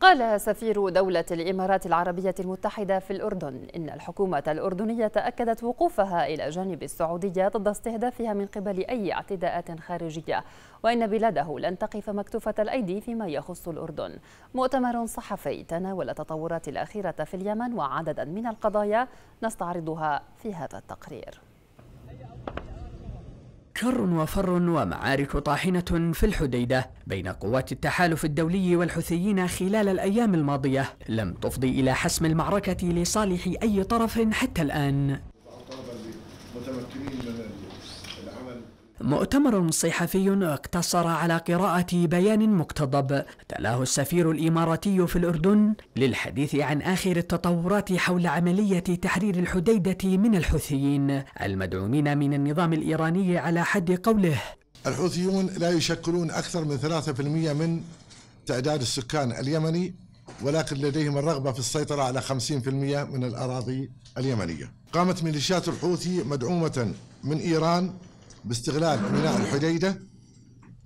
قال سفير دولة الإمارات العربية المتحدة في الأردن إن الحكومة الأردنية أكدت وقوفها إلى جانب السعودية ضد استهدافها من قبل أي اعتداءات خارجية وإن بلاده لن تقف مكتوفة الأيدي فيما يخص الأردن مؤتمر صحفي تناول التطورات الأخيرة في اليمن وعددا من القضايا نستعرضها في هذا التقرير شر وفر ومعارك طاحنة في الحديدة بين قوات التحالف الدولي والحوثيين خلال الأيام الماضية لم تفضي إلى حسم المعركة لصالح أي طرف حتى الآن مؤتمر صحفي اقتصر على قراءة بيان مقتضب تلاه السفير الإماراتي في الأردن للحديث عن آخر التطورات حول عملية تحرير الحديدة من الحوثيين المدعومين من النظام الإيراني على حد قوله الحوثيون لا يشكلون أكثر من 3% من تعداد السكان اليمني ولكن لديهم الرغبة في السيطرة على 50% من الأراضي اليمنية قامت ميليشيات الحوثي مدعومة من إيران باستغلال ميناء الحديدة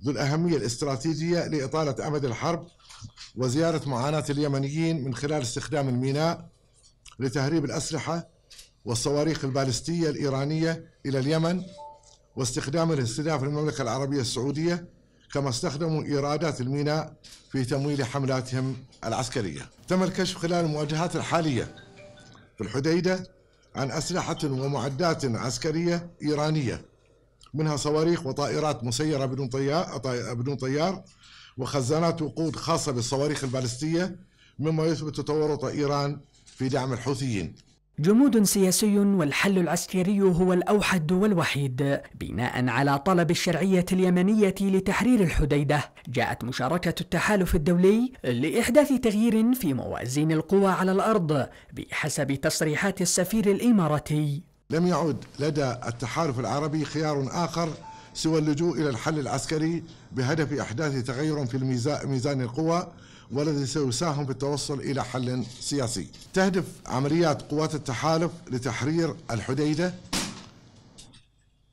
ذو الأهمية الاستراتيجية لإطالة أمد الحرب وزيادة معاناة اليمنيين من خلال استخدام الميناء لتهريب الأسلحة والصواريخ البالستية الإيرانية إلى اليمن واستخدام الاستهداف المملكة العربية السعودية كما استخدموا إيرادات الميناء في تمويل حملاتهم العسكرية تم الكشف خلال المواجهات الحالية في الحديدة عن أسلحة ومعدات عسكرية إيرانية منها صواريخ وطائرات مسيرة بدون طيار بدون طيار وخزانات وقود خاصة بالصواريخ البالستية مما يثبت تورط إيران في دعم الحوثيين جمود سياسي والحل العسكري هو الأوحد والوحيد بناء على طلب الشرعية اليمنية لتحرير الحديدة جاءت مشاركة التحالف الدولي لإحداث تغيير في موازين القوى على الأرض بحسب تصريحات السفير الإماراتي لم يعد لدى التحالف العربي خيار آخر سوى اللجوء إلى الحل العسكري بهدف إحداث تغير في ميزان القوى والذي سيساهم في التوصل إلى حل سياسي تهدف عمليات قوات التحالف لتحرير الحديدة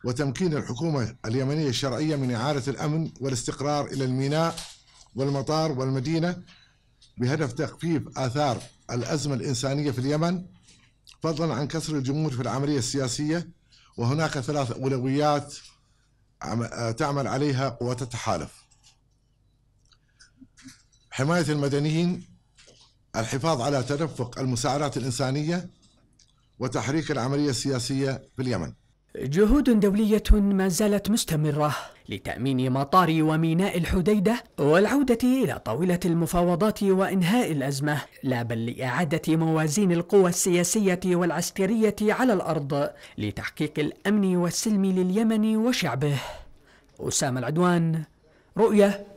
وتمكين الحكومة اليمنية الشرعية من إعادة الأمن والاستقرار إلى الميناء والمطار والمدينة بهدف تخفيف آثار الأزمة الإنسانية في اليمن فضلا عن كسر الجمود في العملية السياسية وهناك ثلاث أولويات آه، تعمل عليها قوات التحالف حماية المدنيين الحفاظ على تدفق المساعدات الإنسانية وتحريك العملية السياسية في اليمن جهود دولية ما زالت مستمرة لتأمين مطار وميناء الحديدة والعودة إلى طاولة المفاوضات وإنهاء الأزمة لا بل لإعادة موازين القوى السياسية والعسكرية على الأرض لتحقيق الأمن والسلم لليمن وشعبه أسامة العدوان رؤية